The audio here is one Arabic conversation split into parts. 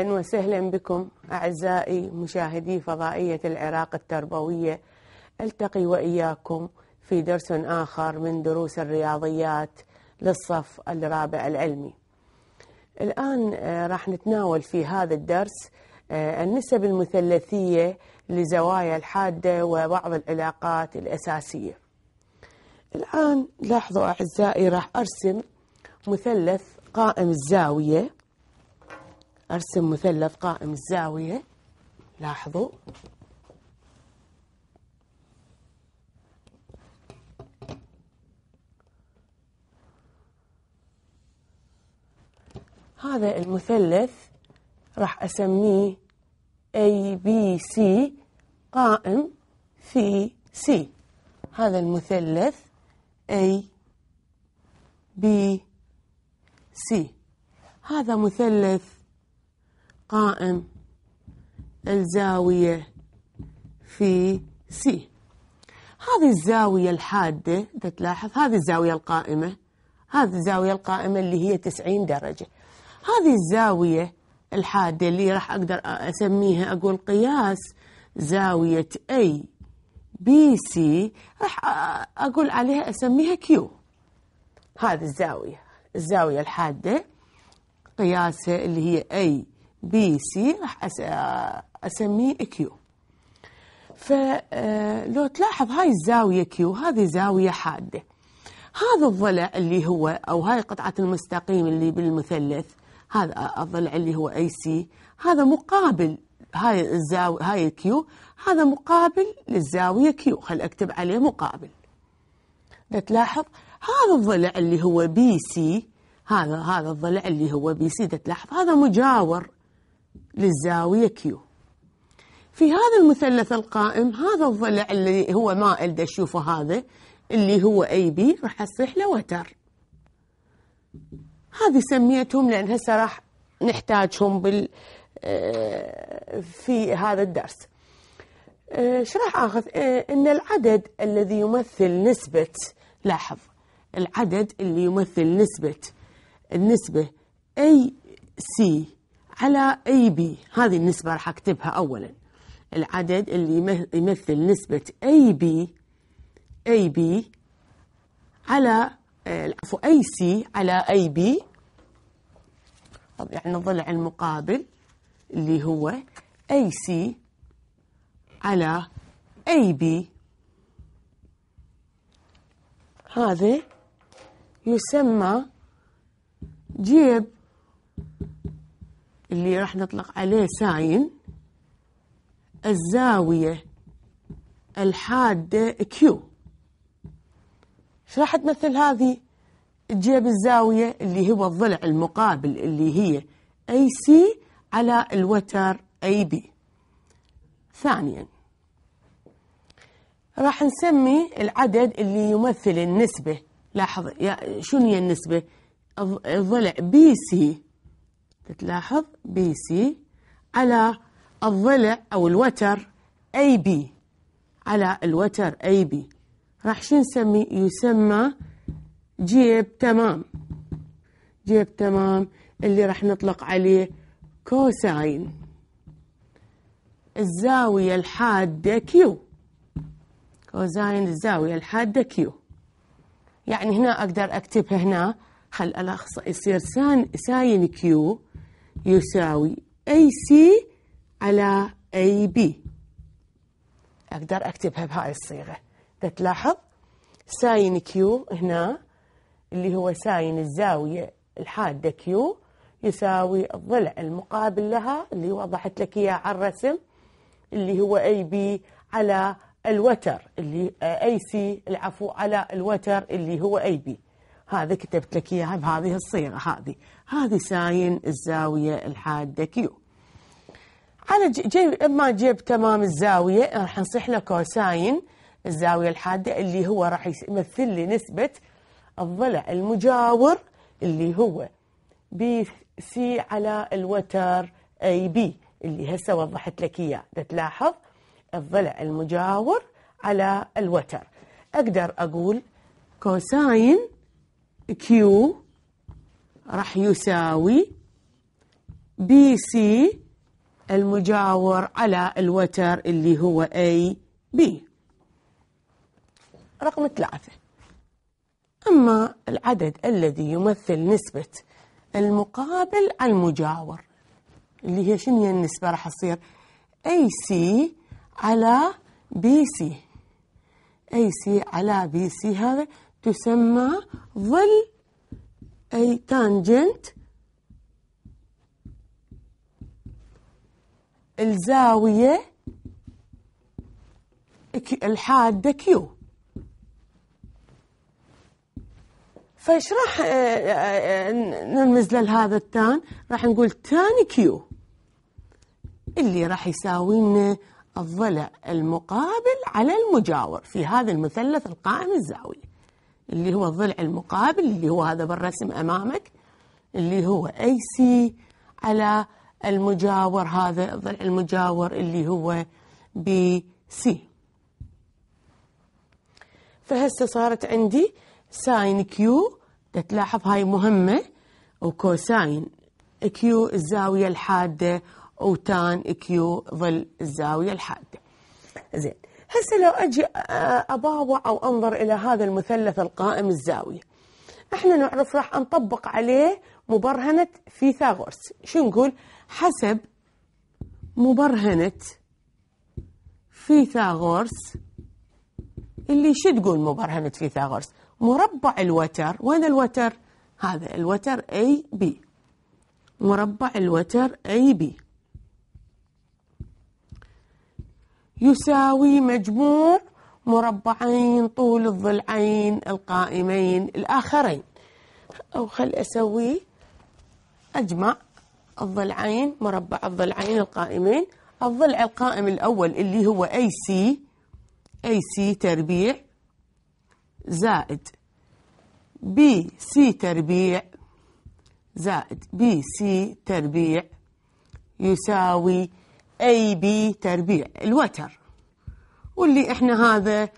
أهلا وسهلا بكم أعزائي مشاهدي فضائية العراق التربوية ألتقي وإياكم في درس آخر من دروس الرياضيات للصف الرابع العلمي الآن آه، راح نتناول في هذا الدرس آه، النسب المثلثية لزوايا الحادة وبعض العلاقات الأساسية الآن لاحظوا أعزائي راح أرسم مثلث قائم الزاوية أرسم مثلث قائم الزاوية لاحظوا هذا المثلث راح أسميه ABC قائم في C هذا المثلث A B C هذا مثلث قائم الزاوية في سي هذه الزاوية الحادة إذا تلاحظ هذه الزاوية القائمة هذه الزاوية القائمة اللي هي 90 درجة هذه الزاوية الحادة اللي راح أقدر أسميها أقول قياس زاوية A بي سي راح أقول عليها أسميها كيو هذه الزاوية الزاوية الحادة قياسها اللي هي A بي سي راح آه، اسميه كيو فلو آه، تلاحظ هاي الزاوية كيو هذه زاوية حادة هذا الضلع اللي هو أو هاي قطعة المستقيم اللي بالمثلث هذا الضلع اللي هو أي سي هذا مقابل هاي الزاوية هاي كيو هذا مقابل للزاوية كيو خل أكتب عليه مقابل تلاحظ هذا الضلع اللي هو بي سي هذا هذا الضلع اللي هو بي سي تلاحظ هذا مجاور للزاوية كيو في هذا المثلث القائم هذا الضلع اللي هو مائل تشوفه هذا اللي هو اي بي راح أصيح له وتر هذه سميتهم لان هسه راح نحتاجهم بال آه، في هذا الدرس ايش آه، راح اخذ آه، ان العدد الذي يمثل نسبة لاحظ العدد اللي يمثل نسبة النسبة اي سي على اي بي هذه النسبة راح اكتبها اولا العدد اللي يمثل نسبة اي بي اي بي على عفوا اي سي على اي بي يعني الضلع المقابل اللي هو اي سي على اي بي هذا يسمى جيب اللي راح نطلق عليه ساين الزاوية الحادة كيو شو راح تمثل هذه تجيب الزاوية اللي هو الضلع المقابل اللي هي أي سي على الوتر أي بي ثانيا راح نسمي العدد اللي يمثل النسبة لاحظ شنو هي النسبة الضلع بي سي تلاحظ بي سي على الضلع أو الوتر أي بي على الوتر أي بي راح شو نسمي يسمى جيب تمام جيب تمام اللي راح نطلق عليه كوساين الزاوية الحادة كيو كوساين الزاوية الحادة كيو يعني هنا أقدر أكتبها هنا خل الأخص يصير سان ساين كيو يساوي اي سي على اي بي اقدر اكتبها بهاي الصيغه تلاحظ ساين كيو هنا اللي هو ساين الزاويه الحاده كيو يساوي الضلع المقابل لها اللي وضحت لك اياه على الرسم اللي هو اي بي على الوتر اللي اي آه، سي العفو على الوتر اللي هو اي بي هذا كتبت لك إياها بهذه الصيغة هذه هذه ساين الزاوية الحادة كيو على جيب ما جيب تمام الزاوية راح نصيح له كوساين الزاوية الحادة اللي هو راح يمثل لي نسبة الضلع المجاور اللي هو بي سي على الوتر اي بي اللي هسه وضحت لك اياه تلاحظ الضلع المجاور على الوتر اقدر اقول كوساين كيو راح يساوي بي سي المجاور على الوتر اللي هو اي بي رقم ثلاثة أما العدد الذي يمثل نسبة المقابل على المجاور اللي هي شنو هي النسبة راح تصير اي سي على بي سي اي سي على بي سي هذا تسمى ظل أي تانجنت الزاوية الحادة كيو فايش راح آه، آه، آه، نرمز لهذا التان راح نقول تان كيو اللي راح يساوي لنا الضلع المقابل على المجاور في هذا المثلث القائم الزاوية اللي هو الضلع المقابل اللي هو هذا بالرسم أمامك اللي هو أي سي على المجاور هذا الضلع المجاور اللي هو بي سي فهسه صارت عندي ساين كيو تلاحظ هاي مهمة وكوساين كيو الزاوية الحادة وتان كيو ظل الزاوية الحادة زين هسه لو أجي أباوع أو أنظر إلى هذا المثلث القائم الزاوية احنا نعرف راح نطبق عليه مبرهنة فيثاغورس شو نقول حسب مبرهنة فيثاغورس اللي شو تقول مبرهنة فيثاغورس مربع الوتر وين الوتر هذا الوتر اي بي مربع الوتر اي بي يساوي مجموع مربعين طول الضلعين القائمين الآخرين أو خل أسوي أجمع الضلعين مربع الضلعين القائمين الضلع القائم الأول اللي هو أي سي أي سي تربيع زائد بي سي تربيع زائد بي سي تربيع يساوي اي بي تربيع الوتر واللي احنا هذا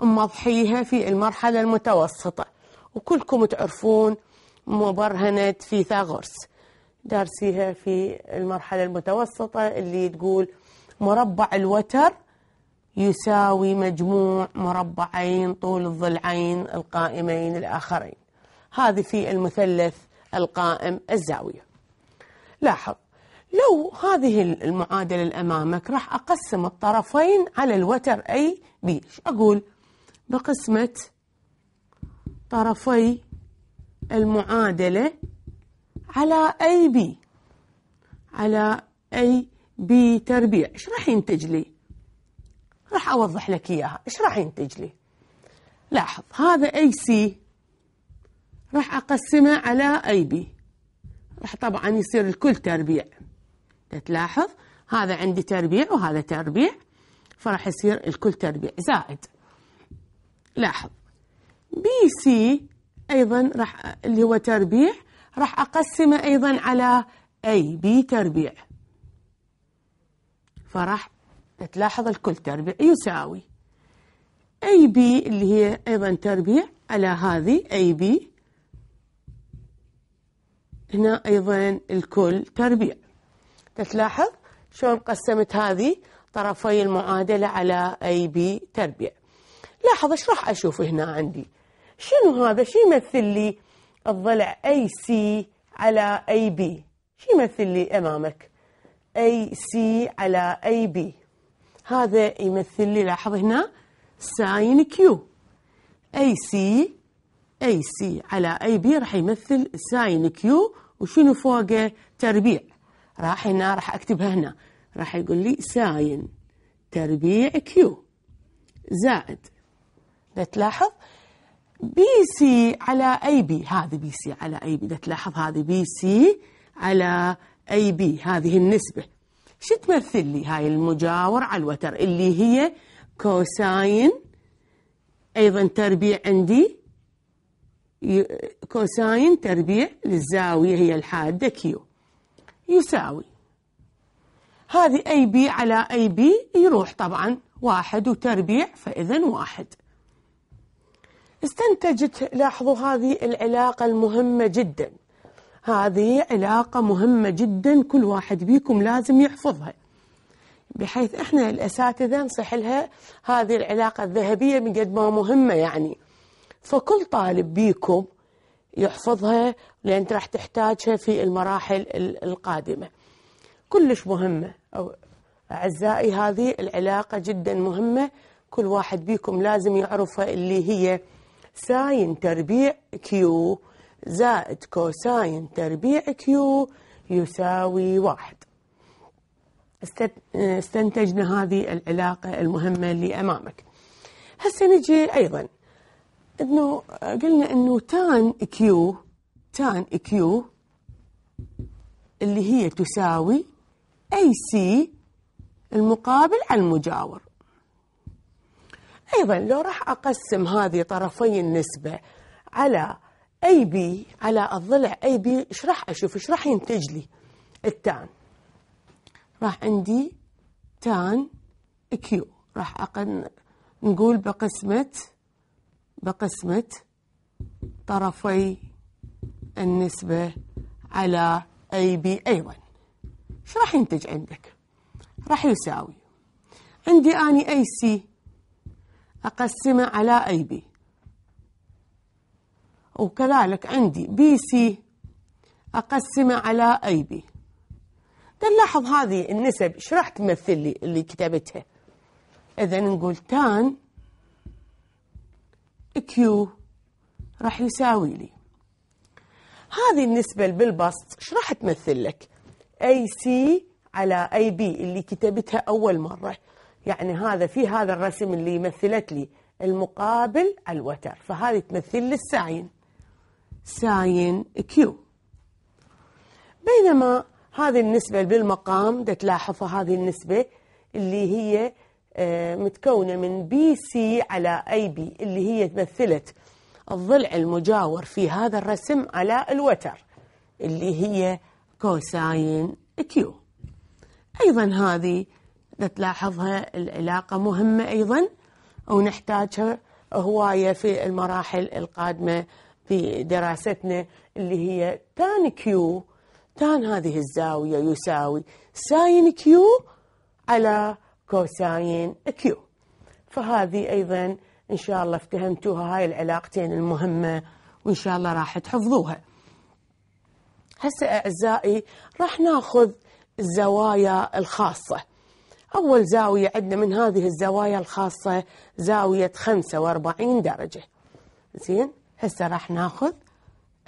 مضحيها في المرحلة المتوسطة وكلكم تعرفون مبرهنة فيثاغورس دارسيها في المرحلة المتوسطة اللي تقول مربع الوتر يساوي مجموع مربعين طول الضلعين القائمين الآخرين هذه في المثلث القائم الزاوية لاحظ لو هذه المعادلة اللي أمامك راح أقسم الطرفين على الوتر أي بي أقول بقسمة طرفي المعادلة على أي بي على أي بي تربيع إيش راح ينتج لي راح أوضح لك إياها إيش راح ينتج لي لاحظ هذا أي سي راح أقسمه على أي بي راح طبعا يصير الكل تربيع تلاحظ هذا عندي تربيع وهذا تربيع فراح يصير الكل تربيع زائد لاحظ بي سي ايضا راح اللي هو تربيع راح اقسمه ايضا على اي بي تربيع فراح تلاحظ الكل تربيع يساوي اي بي اللي هي ايضا تربيع على هذه اي بي هنا ايضا الكل تربيع تلاحظ شلون قسمت هذه طرفي المعادلة على أي بي تربيع لاحظ ايش راح أشوف هنا عندي شنو هذا شو يمثل لي الضلع أي سي على أي بي شو يمثل لي أمامك أي سي على أي بي هذا يمثل لي لاحظ هنا ساين كيو أي سي أي سي على أي بي راح يمثل ساين كيو وشنو فوقه تربيع راح هنا راح أكتبها هنا راح يقول لي ساين تربيع كيو زائد لا تلاحظ بي سي على اي بي هذه بي سي على اي بي تلاحظ هذه بي سي على اي بي هذه النسبة شو تمثل لي هاي المجاور على الوتر اللي هي كوساين ايضا تربيع عندي كوساين تربيع للزاوية هي الحادة كيو يساوي هذه أي بي على أي بي يروح طبعا واحد وتربيع فإذا واحد استنتجت لاحظوا هذه العلاقة المهمة جدا هذه علاقة مهمة جدا كل واحد بيكم لازم يحفظها بحيث احنا الاساتذه نصح لها هذه العلاقه الذهبيه من قد ما مهمه يعني فكل طالب بيكم يحفظها لأن راح تحتاجها في المراحل القادمة كلش مهمة أو أعزائي هذه العلاقة جدا مهمة كل واحد بيكم لازم يعرفها اللي هي ساين تربيع كيو زائد كوساين تربيع كيو يساوي واحد استنتجنا هذه العلاقة المهمة اللي أمامك هسه نجي أيضا انه قلنا انه تان كيو تان كيو اللي هي تساوي اي سي المقابل على المجاور ايضا لو راح اقسم هذه طرفي النسبه على اي بي على الضلع اي بي ايش راح اشوف ايش راح ينتج لي التان راح عندي تان كيو راح اقل نقول بقسمه بقسمة طرفي النسبة على أي بي أي1 شو راح ينتج عندك؟ راح يساوي عندي أني أي سي أقسمه على أي بي وكذلك عندي بي سي أقسمه على أي بي نلاحظ هذه النسب ايش راح تمثل لي اللي كتبتها إذا نقول تان كيو راح يساوي لي هذه النسبة بالبسط ايش راح تمثل لك اي سي على اي بي اللي كتبتها أول مرة يعني هذا في هذا الرسم اللي مثلت لي المقابل الوتر فهذه تمثل لي الساين ساين كيو بينما هذه النسبة بالمقام ده تلاحظوا هذه النسبة اللي هي آه، متكونة من بي سي على أي بي اللي هي تمثلت الضلع المجاور في هذا الرسم على الوتر اللي هي كوساين كيو أيضا هذه إذا تلاحظها العلاقة مهمة أيضا ونحتاجها هواية في المراحل القادمة في دراستنا اللي هي تان كيو تان هذه الزاوية يساوي ساين كيو على كوساين كيو فهذه أيضا إن شاء الله افتهمتوها هاي العلاقتين المهمة وإن شاء الله راح تحفظوها هسه أعزائي راح ناخذ الزوايا الخاصة أول زاوية عندنا من هذه الزوايا الخاصة زاوية 45 درجة زين هسه راح ناخذ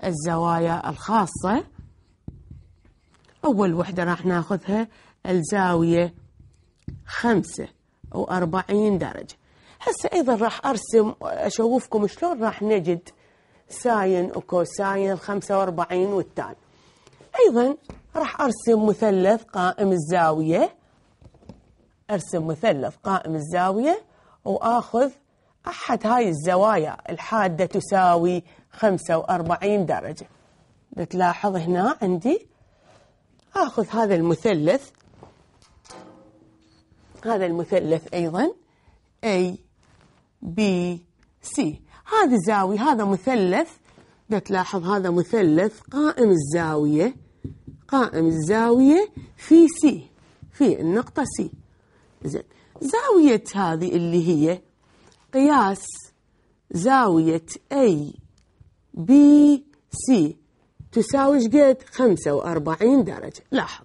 الزوايا الخاصة أول وحدة راح ناخذها الزاوية خمسة وأربعين درجة هسه أيضا راح أرسم أشوفكم شلون راح نجد ساين وكوساين الخمسة وأربعين والتالي أيضا راح أرسم مثلث قائم الزاوية أرسم مثلث قائم الزاوية وآخذ أحد هاي الزوايا الحادة تساوي 45 درجة بتلاحظ هنا عندي آخذ هذا المثلث هذا المثلث أيضا A B C هذه زاوية هذا مثلث إذا تلاحظ هذا مثلث قائم الزاوية قائم الزاوية في C في النقطة C زين زاوية هذه اللي هي قياس زاوية A B C تساوي شقد 45 درجة لاحظ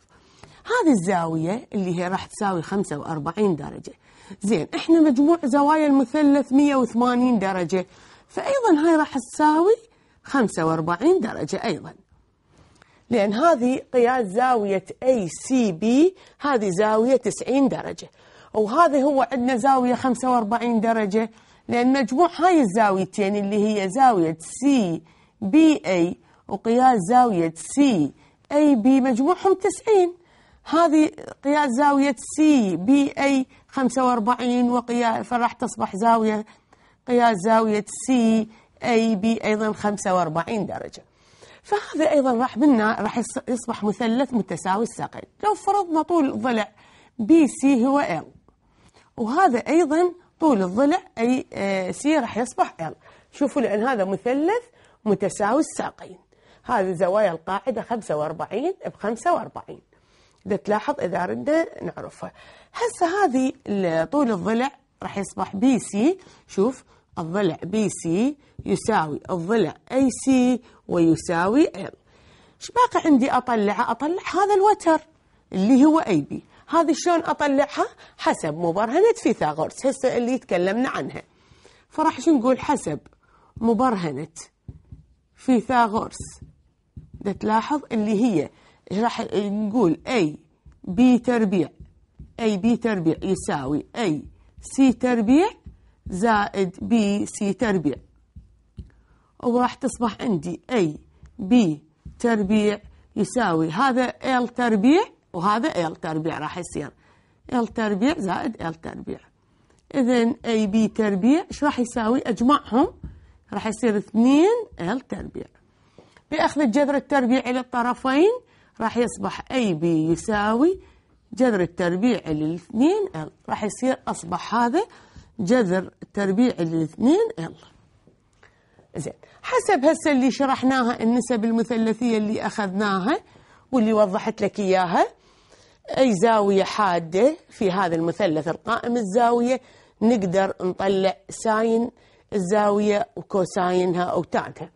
هذه الزاوية اللي هي راح تساوي 45 درجة زين احنا مجموع زوايا المثلث 180 درجة فأيضا هاي راح تساوي 45 درجة أيضا لأن هذه قياس زاوية ACB هذه زاوية 90 درجة وهذا هو عندنا زاوية 45 درجة لأن مجموع هاي الزاويتين اللي هي زاوية CBA وقياس زاوية CAB مجموعهم 90 هذه قياس زاوية سي بي أي 45 وقياس فراح تصبح زاوية قياس زاوية سي أي بي أيضا 45 درجة فهذا أيضا راح منا راح يصبح مثلث متساوي الساقين لو فرضنا طول الضلع بي سي هو ال وهذا أيضا طول الضلع أي آه، سي راح يصبح ال شوفوا لأن هذا مثلث متساوي الساقين هذه زوايا القاعدة 45 ب 45 تلاحظ اذا ردة نعرفها هسه هذه طول الضلع راح يصبح بي سي شوف الضلع بي سي يساوي الضلع اي سي ويساوي ال ايش باقي عندي اطلعه اطلع هذا الوتر اللي هو اي بي هذه شلون اطلعها حسب مبرهنه فيثاغورس هسه اللي تكلمنا عنها فراح شو نقول حسب مبرهنه فيثاغورس تلاحظ اللي هي راح نقول أي بي تربيع أي بي تربيع يساوي أي سي تربيع زائد بي سي تربيع وراح تصبح عندي أي بي تربيع يساوي هذا L تربيع وهذا L تربيع راح يصير L تربيع زائد L تربيع إذا أي بي تربيع إيش راح يساوي أجمعهم راح يصير 2 L تربيع بأخذ الجذر التربيعي للطرفين راح يصبح أي بي يساوي جذر التربيع للاثنين ال راح يصير أصبح هذا جذر التربيع للاثنين ال زين حسب هسه اللي شرحناها النسب المثلثية اللي أخذناها واللي وضحت لك إياها أي زاوية حادة في هذا المثلث القائم الزاوية نقدر نطلع ساين الزاوية وكوساينها أو تانها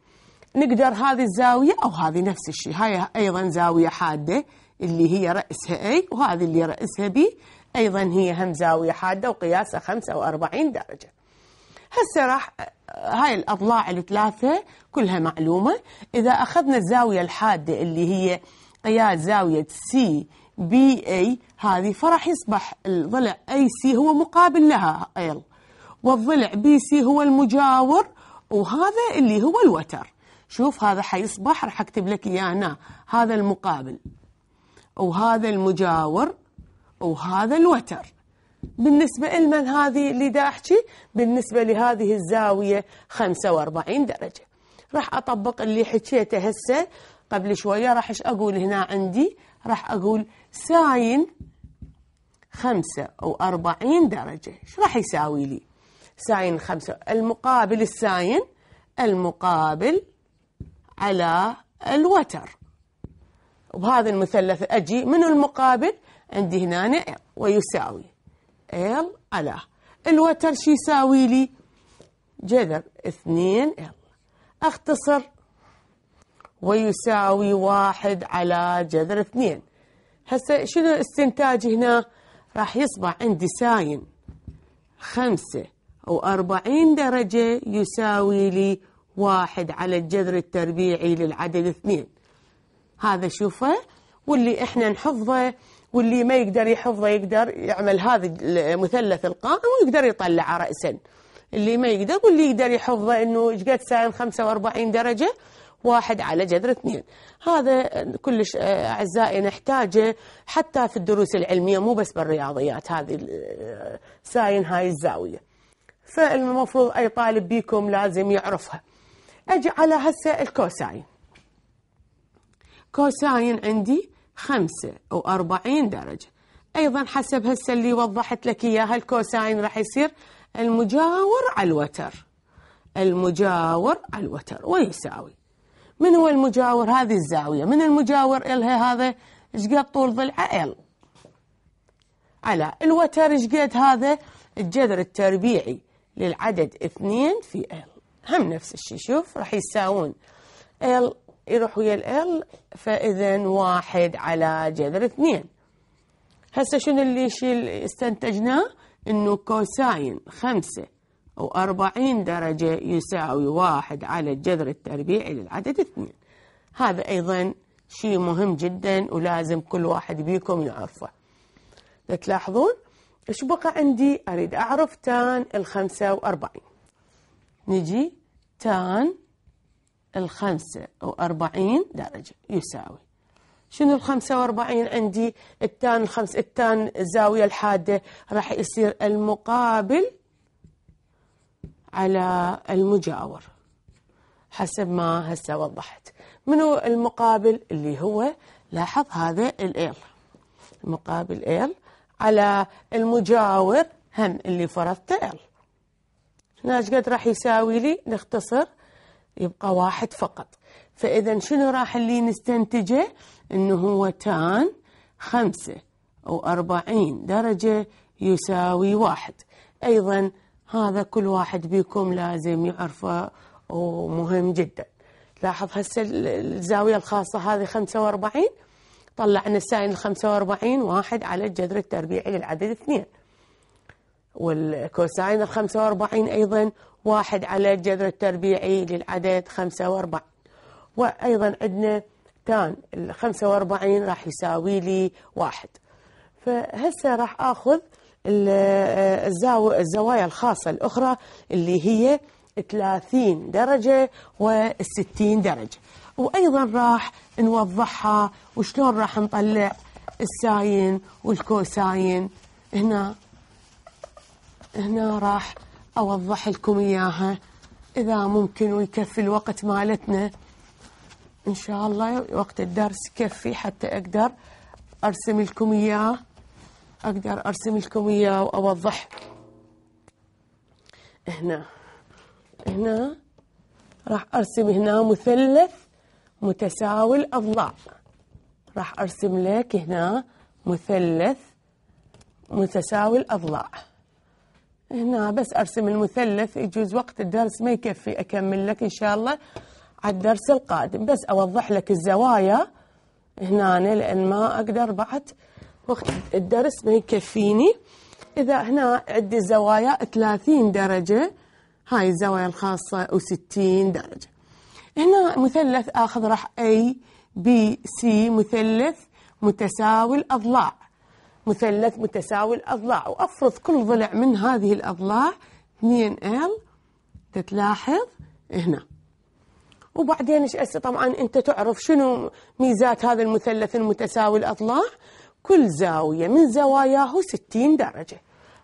نقدر هذه الزاوية أو هذه نفس الشيء هاي أيضا زاوية حادة اللي هي رأسها A وهذه اللي رأسها B أيضا هي هم زاوية حادة وقياسها 45 درجة هسه راح هاي الأضلاع الثلاثة كلها معلومة إذا أخذنا الزاوية الحادة اللي هي قياس زاوية سي بي اي هذه فراح يصبح الضلع اي سي هو مقابل لها ال والضلع بي سي هو المجاور وهذا اللي هو الوتر شوف هذا حيصبح راح اكتب لك اياه هنا هذا المقابل وهذا المجاور وهذا الوتر بالنسبة لمن هذه اللي دا أحكي بالنسبة لهذه الزاوية 45 درجة راح أطبق اللي حكيته هسه قبل شوية راح أقول هنا عندي راح أقول ساين 45 درجة ايش راح يساوي لي ساين 5 المقابل الساين المقابل على الوتر وبهذا المثلث أجي من المقابل عندي هنا نعم، ويساوي ال على الوتر شي يساوي لي جذر اثنين ال اختصر ويساوي واحد على جذر اثنين هسه شنو استنتاجي هنا راح يصبح عندي ساين خمسة وأربعين درجة يساوي لي واحد على الجذر التربيعي للعدد اثنين هذا شوفه واللي احنا نحفظه واللي ما يقدر يحفظه يقدر يعمل هذا المثلث القائم ويقدر يطلعه رأسا اللي ما يقدر واللي يقدر يحفظه انه ايش قد ساين 45 درجة واحد على جذر اثنين هذا كلش آه، أعزائي نحتاجه حتى في الدروس العلمية مو بس بالرياضيات هذه آه، ساين هاي الزاوية فالمفروض أي طالب بيكم لازم يعرفها أجي على هسه الكوساين كوساين عندي خمسة وأربعين درجة أيضا حسب هسه اللي وضحت لك إياها الكوساين راح يصير المجاور على الوتر المجاور على الوتر ويساوي من هو المجاور هذه الزاوية من المجاور إلها هذا قد طول ضلعه إل على الوتر قد هذا الجذر التربيعي للعدد اثنين في إل هم نفس الشيء شوف راح يساوون ال يروح ويا ال فاذا واحد على جذر اثنين هسه شنو اللي يشيل استنتجناه انه كوساين خمسة او اربعين درجة يساوي واحد على الجذر التربيعي للعدد اثنين هذا ايضا شيء مهم جدا ولازم كل واحد بيكم يعرفه تلاحظون ايش بقى عندي اريد اعرف تان الخمسة واربعين نجي تان الخمسة وأربعين درجة يساوي شنو الخمسة وأربعين عندي التان الخمس التان الزاوية الحادة راح يصير المقابل على المجاور حسب ما هسه وضحت منو المقابل اللي هو لاحظ هذا ال المقابل ال على المجاور هم اللي فرضته ال هنا قد راح يساوي لي نختصر يبقى واحد فقط فإذا شنو راح اللي نستنتجه أنه هو تان خمسة وأربعين درجة يساوي واحد أيضا هذا كل واحد بيكم لازم يعرفه ومهم جدا لاحظ هسه الزاوية الخاصة هذه 45 طلعنا الساين ال 45 واحد على الجذر التربيعي للعدد اثنين والكوساين ال 45 أيضا واحد على الجذر التربيعي للعدد 45 وأيضا عندنا تان ال 45 راح يساوي لي واحد فهسه راح أخذ الزوايا الخاصة الأخرى اللي هي 30 درجة و60 درجة وأيضا راح نوضحها وشلون راح نطلع الساين والكوساين هنا هنا راح أوضح لكم إياها إذا ممكن ويكفي الوقت مالتنا إن شاء الله وقت الدرس يكفي حتى أقدر أرسم لكم إياه أقدر أرسم لكم إياه وأوضح هنا هنا راح أرسم هنا مثلث متساوي الأضلاع راح أرسم لك هنا مثلث متساوي الأضلاع هنا بس أرسم المثلث يجوز وقت الدرس ما يكفي أكمل لك إن شاء الله على الدرس القادم بس أوضح لك الزوايا هنا لأن ما أقدر بعد وقت الدرس ما يكفيني إذا هنا عندي زوايا 30 درجة هاي الزوايا الخاصة و60 درجة هنا مثلث آخذ راح اي بي سي مثلث متساوي الأضلاع مثلث متساوي الأضلاع وأفرض كل ضلع من هذه الأضلاع 2L تتلاحظ هنا وبعدين ايش اسوي طبعا انت تعرف شنو ميزات هذا المثلث المتساوي الاضلاع كل زاويه من زواياه 60 درجه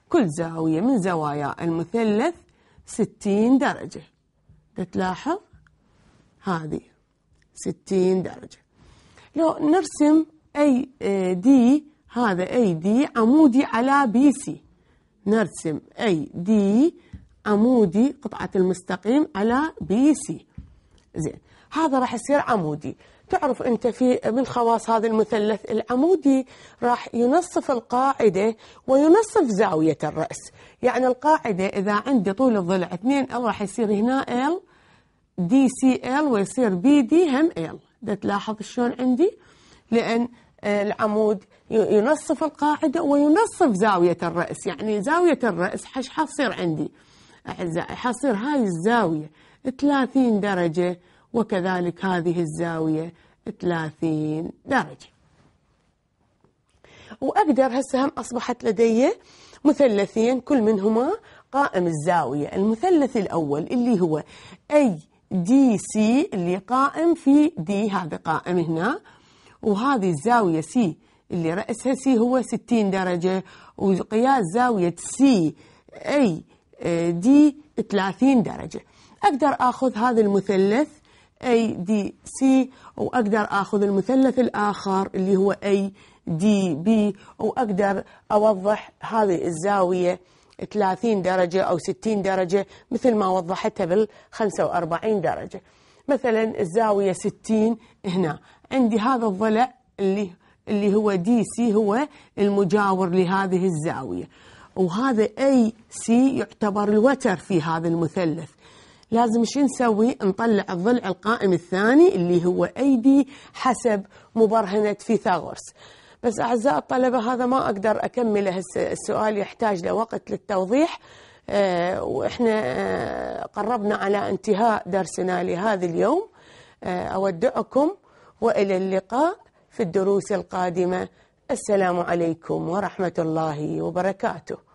كل زاويه من زوايا المثلث 60 درجه تلاحظ هذه 60 درجه لو نرسم اي دي هذا اي دي عمودي على بي سي نرسم اي دي عمودي قطعة المستقيم على بي سي زين هذا راح يصير عمودي تعرف انت في من خواص هذا المثلث العمودي راح ينصف القاعده وينصف زاويه الراس يعني القاعده اذا عندي طول الضلع 2 ال راح يصير هنا ال دي سي ال ويصير بي دي هم ال تلاحظ شلون عندي لان آه، العمود ينصف القاعدة وينصف زاوية الرأس يعني زاوية الرأس حتصير عندي أعزائي حصير هاي الزاوية 30 درجة وكذلك هذه الزاوية 30 درجة وأقدر هسه هم أصبحت لدي مثلثين كل منهما قائم الزاوية المثلث الأول اللي هو أي دي سي اللي قائم في دي هذا قائم هنا وهذه الزاوية سي اللي رأسها سي هو 60 درجة وقياس زاوية سي أي دي 30 درجة أقدر أخذ هذا المثلث أي دي سي وأقدر أخذ المثلث الآخر اللي هو أي دي بي وأقدر أوضح هذه الزاوية 30 درجة أو 60 درجة مثل ما وضحتها بال 45 درجة مثلا الزاوية 60 هنا عندي هذا الضلع اللي اللي هو دي سي هو المجاور لهذه الزاوية وهذا اي سي يعتبر الوتر في هذا المثلث لازم شو نسوي نطلع الضلع القائم الثاني اللي هو اي دي حسب مبرهنة فيثاغورس بس أعزائي الطلبة هذا ما أقدر أكمله هسه السؤال يحتاج لوقت للتوضيح آه، وإحنا آه، قربنا على انتهاء درسنا لهذا اليوم آه، أودعكم وإلى اللقاء في الدروس القادمة السلام عليكم ورحمة الله وبركاته